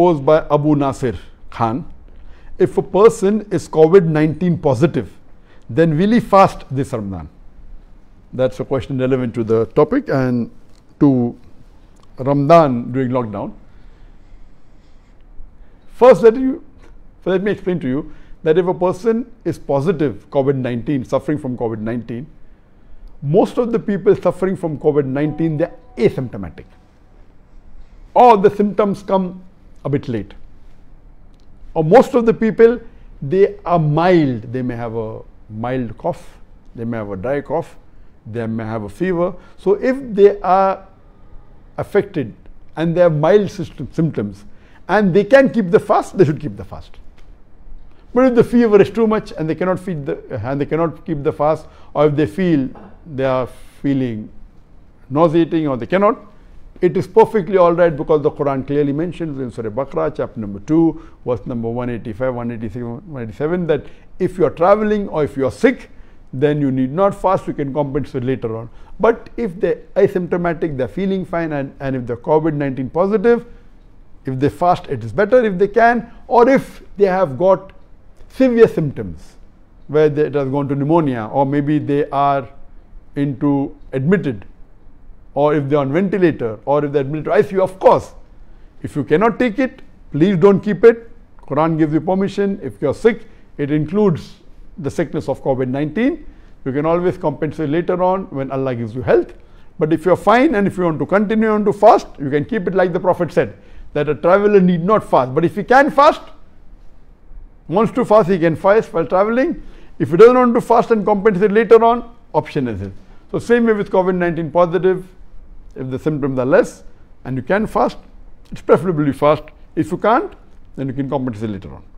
posed by Abu Nasir Khan. If a person is COVID 19 positive, then will he fast this Ramadan? That's a question relevant to the topic and to Ramadan during lockdown. First, let, you, let me explain to you that if a person is positive COVID 19, suffering from COVID 19, most of the people suffering from COVID 19 they are asymptomatic. Or the symptoms come a bit late. Or most of the people, they are mild. They may have a mild cough, they may have a dry cough, they may have a fever. So if they are affected and they have mild system, symptoms and they can keep the fast, they should keep the fast. But if the fever is too much and they cannot feed the, and they cannot keep the fast, or if they feel they are feeling nauseating or they cannot, it is perfectly all right because the Quran clearly mentions in Surah Baqarah, chapter number 2, verse number 185, 186, 187, that if you are traveling or if you are sick, then you need not fast, you can compensate later on. But if they're asymptomatic, they're feeling fine, and, and if they're COVID 19 positive, if they fast, it is better if they can, or if they have got severe symptoms where they, it has gone to pneumonia, or maybe they are into admitted or if they're on ventilator or if they're admitted to ICU, of course. If you cannot take it, please don't keep it. Quran gives you permission. If you're sick, it includes the sickness of COVID-19. You can always compensate later on when Allah gives you health. But if you're fine and if you want to continue on to fast, you can keep it like the Prophet said, that a traveler need not fast. But if he can fast, wants to fast, he can fast while traveling. If he doesn't want to fast and compensate later on, option is it. So same way with COVID-19 positive, if the symptoms are less and you can fast, it's preferably fast. If you can't, then you can compensate later on.